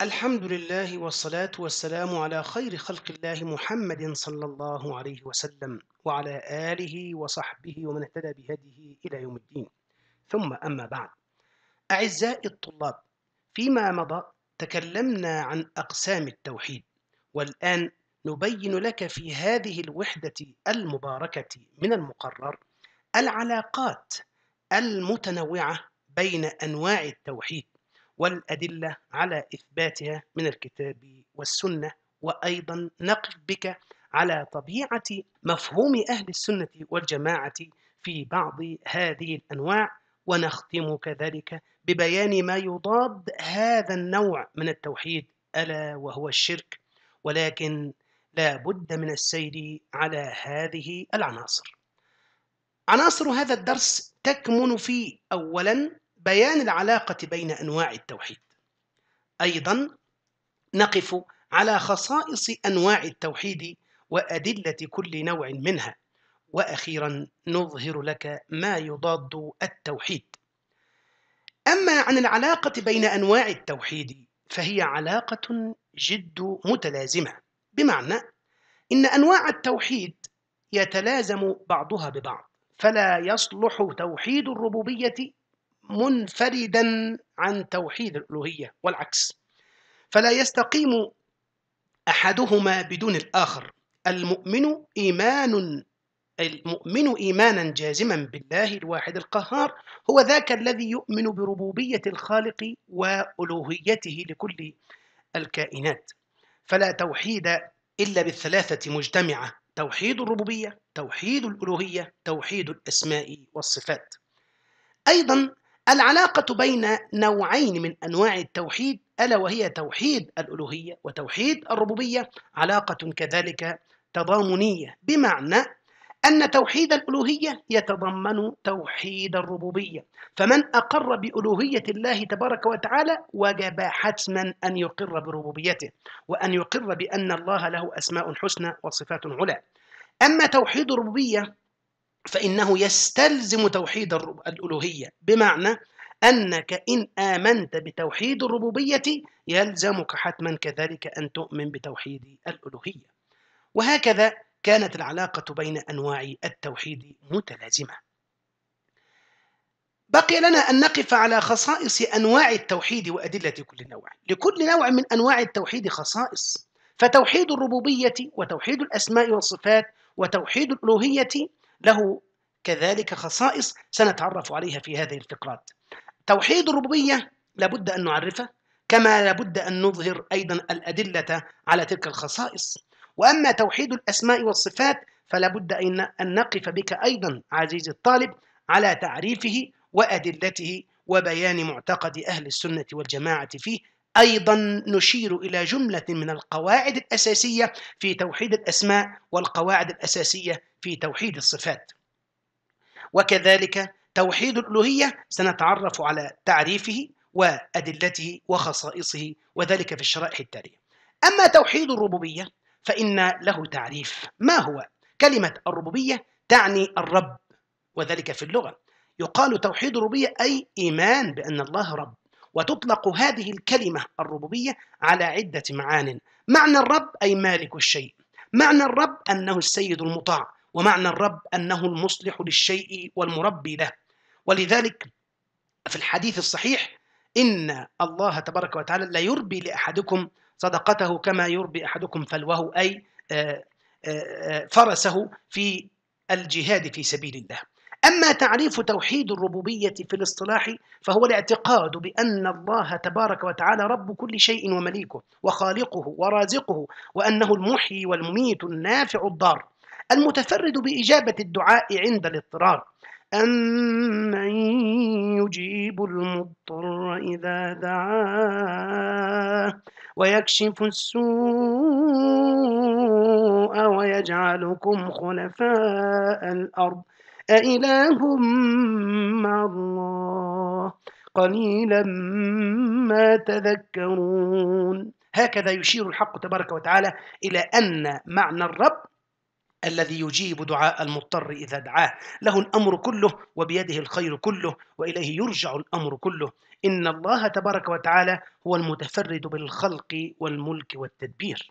الحمد لله والصلاة والسلام على خير خلق الله محمد صلى الله عليه وسلم وعلى آله وصحبه ومن اهتدى بهديه إلى يوم الدين ثم أما بعد أعزائي الطلاب فيما مضى تكلمنا عن أقسام التوحيد والآن نبين لك في هذه الوحدة المباركة من المقرر العلاقات المتنوعة بين أنواع التوحيد والأدلة على إثباتها من الكتاب والسنة وأيضا نقف بك على طبيعة مفهوم أهل السنة والجماعة في بعض هذه الأنواع ونختم كذلك ببيان ما يضاد هذا النوع من التوحيد ألا وهو الشرك ولكن لا بد من السير على هذه العناصر عناصر هذا الدرس تكمن في أولا بيان العلاقة بين أنواع التوحيد أيضا نقف على خصائص أنواع التوحيد وأدلة كل نوع منها وأخيرا نظهر لك ما يضاد التوحيد أما عن العلاقة بين أنواع التوحيد فهي علاقة جد متلازمة بمعنى إن أنواع التوحيد يتلازم بعضها ببعض فلا يصلح توحيد الربوبية منفردا عن توحيد الألوهية والعكس فلا يستقيم أحدهما بدون الآخر المؤمن إيمان المؤمن إيمانا جازما بالله الواحد القهار هو ذاك الذي يؤمن بربوبية الخالق وألوهيته لكل الكائنات فلا توحيد إلا بالثلاثة مجتمعة توحيد الربوبية توحيد الألوهية توحيد الأسماء والصفات أيضا العلاقة بين نوعين من أنواع التوحيد ألا وهي توحيد الألوهية وتوحيد الربوبية علاقة كذلك تضامنية بمعنى أن توحيد الألوهية يتضمن توحيد الربوبية فمن أقر بألوهية الله تبارك وتعالى وجب حتما أن يقر بربوبيته وأن يقر بأن الله له أسماء حسنى وصفات علا أما توحيد الربوبية فإنه يستلزم توحيد الألوهية بمعنى أنك إن آمنت بتوحيد الربوبية يلزمك حتما كذلك أن تؤمن بتوحيد الألوهية وهكذا كانت العلاقة بين أنواع التوحيد متلازمة بقي لنا أن نقف على خصائص أنواع التوحيد وأدلة كل نوع لكل نوع من أنواع التوحيد خصائص فتوحيد الربوبية وتوحيد الأسماء والصفات وتوحيد الألوهية له كذلك خصائص سنتعرف عليها في هذه الفقرات توحيد الربوبية لابد أن نعرفه كما لابد أن نظهر أيضا الأدلة على تلك الخصائص وأما توحيد الأسماء والصفات فلا بد أن نقف بك أيضا عزيزي الطالب على تعريفه وأدلته وبيان معتقد أهل السنة والجماعة فيه أيضا نشير إلى جملة من القواعد الأساسية في توحيد الأسماء والقواعد الأساسية في توحيد الصفات وكذلك توحيد الألوهية سنتعرف على تعريفه وأدلته وخصائصه وذلك في الشرائح التالية أما توحيد الربوبية فإن له تعريف ما هو؟ كلمة الربوبية تعني الرب وذلك في اللغة يقال توحيد الربوبية أي إيمان بأن الله رب وتطلق هذه الكلمة الربوبية على عدة معان معنى الرب أي مالك الشيء معنى الرب أنه السيد المطاع ومعنى الرب أنه المصلح للشيء والمربي له ولذلك في الحديث الصحيح إن الله تبارك وتعالى لا يربي لأحدكم صدقته كما يربي أحدكم فلوه أي آه، آه، آه، فرسه في الجهاد في سبيل الله أما تعريف توحيد الربوبية في الاصطلاح فهو الاعتقاد بأن الله تبارك وتعالى رب كل شيء ومليكه وخالقه ورازقه وأنه المحيي والمميت النافع الضار المتفرد بإجابة الدعاء عند الاضطرار أمن يجيب المضطر إذا دعاه ويكشف السوء ويجعلكم خلفاء الأرض أإله مع الله قليلا ما تذكرون هكذا يشير الحق تبارك وتعالى إلى أن معنى الرب الذي يجيب دعاء المضطر إذا دعاه له الأمر كله وبيده الخير كله وإليه يرجع الأمر كله إن الله تبارك وتعالى هو المتفرد بالخلق والملك والتدبير